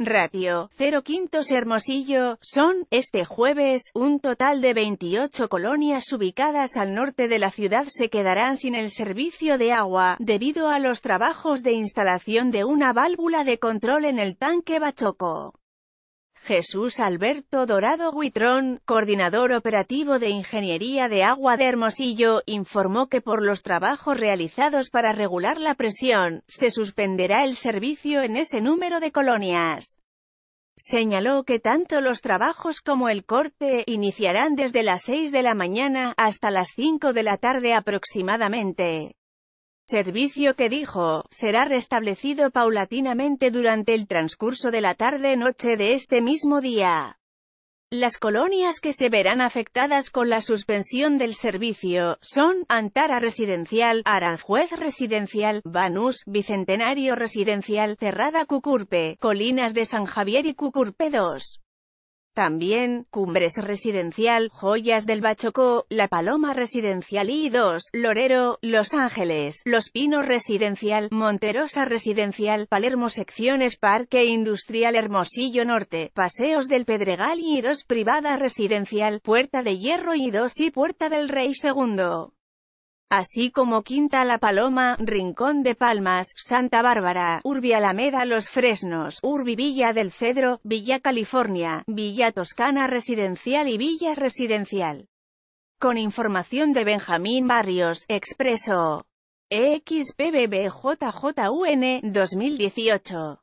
Ratio 0 Quintos Hermosillo, son, este jueves, un total de 28 colonias ubicadas al norte de la ciudad se quedarán sin el servicio de agua, debido a los trabajos de instalación de una válvula de control en el tanque Bachoco. Jesús Alberto Dorado Huitrón, coordinador operativo de Ingeniería de Agua de Hermosillo, informó que por los trabajos realizados para regular la presión, se suspenderá el servicio en ese número de colonias. Señaló que tanto los trabajos como el corte iniciarán desde las seis de la mañana hasta las cinco de la tarde aproximadamente. Servicio que dijo, será restablecido paulatinamente durante el transcurso de la tarde-noche de este mismo día. Las colonias que se verán afectadas con la suspensión del servicio, son, Antara Residencial, Aranjuez Residencial, Banús, Bicentenario Residencial, Cerrada Cucurpe, Colinas de San Javier y Cucurpe 2. También, Cumbres Residencial, Joyas del Bachocó, La Paloma Residencial y 2, Lorero, Los Ángeles, Los Pinos Residencial, Monterosa Residencial, Palermo Secciones Parque Industrial Hermosillo Norte, Paseos del Pedregal y 2 Privada Residencial, Puerta de Hierro y 2 y Puerta del Rey Segundo así como Quinta La Paloma, Rincón de Palmas, Santa Bárbara, Urbi Alameda Los Fresnos, Urbi Villa del Cedro, Villa California, Villa Toscana Residencial y Villas Residencial. Con información de Benjamín Barrios, Expreso. EXPBBJJUN 2018.